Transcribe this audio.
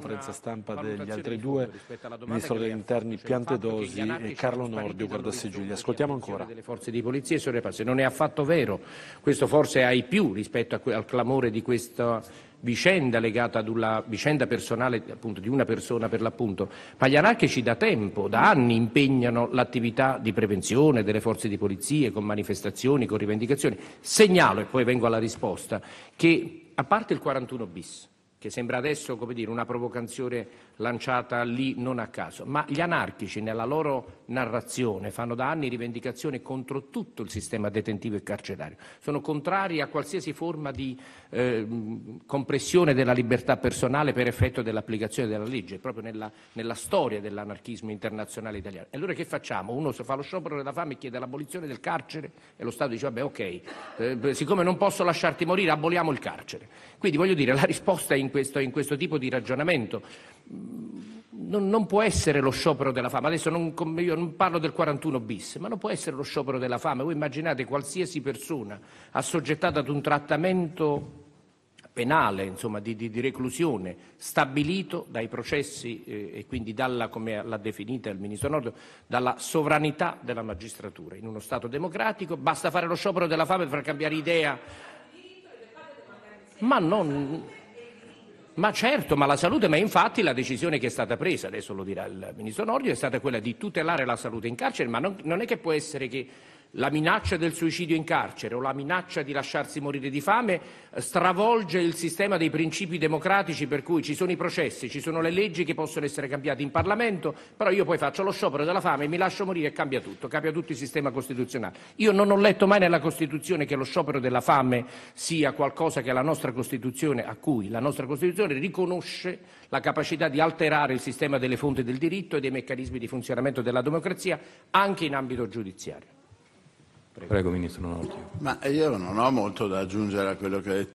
conferenza stampa degli altri due, ministro degli interni Piantedosi e Carlo Nordio, guarda Sicilia. Ascoltiamo ancora. Delle forze di polizia e Non è affatto vero, questo forse hai più rispetto al clamore di questa vicenda legata ad una vicenda personale appunto, di una persona per l'appunto, ma gli anarchici da tempo, da anni impegnano l'attività di prevenzione delle forze di polizia con manifestazioni, con rivendicazioni. Segnalo e poi vengo alla risposta che a parte il 41 bis che sembra adesso come dire, una provocazione lanciata lì non a caso, ma gli anarchici nella loro narrazione fanno da anni rivendicazioni contro tutto il sistema detentivo e carcerario, sono contrari a qualsiasi forma di eh, compressione della libertà personale per effetto dell'applicazione della legge, proprio nella, nella storia dell'anarchismo internazionale italiano. E allora che facciamo? Uno fa lo sciopero della fame e chiede l'abolizione del carcere e lo Stato dice vabbè ok, eh, siccome non posso lasciarti morire aboliamo il carcere. Quindi voglio dire, la risposta è in questo, in questo tipo di ragionamento. Non, non, può essere lo sciopero della fame, adesso non, io non parlo del 41 bis, ma non può essere lo sciopero della fame. Voi immaginate qualsiasi persona assoggettata ad un trattamento penale, insomma, di, di, di, reclusione stabilito dai processi eh, e quindi dalla, come l'ha definita il Ministro Nordio, dalla sovranità della magistratura. In uno Stato democratico basta fare lo sciopero della fame per cambiare idea. Ma non... Ma certo, ma la salute, ma infatti la decisione che è stata presa, adesso lo dirà il ministro Nordio, è stata quella di tutelare la salute in carcere, ma non, non è che può essere che la minaccia del suicidio in carcere o la minaccia di lasciarsi morire di fame eh, stravolge il sistema dei principi democratici per cui ci sono i processi, ci sono le leggi che possono essere cambiate in Parlamento, però io poi faccio lo sciopero della fame, mi lascio morire e cambia tutto, cambia tutto il sistema costituzionale. Io non ho letto mai nella Costituzione che lo sciopero della fame sia qualcosa che la nostra Costituzione, a cui la nostra Costituzione riconosce la capacità di alterare il sistema delle fonti del diritto e dei meccanismi di funzionamento della democrazia anche in ambito giudiziario. Prego, Ministro, non Ma io non ho molto da aggiungere a quello che ha detto.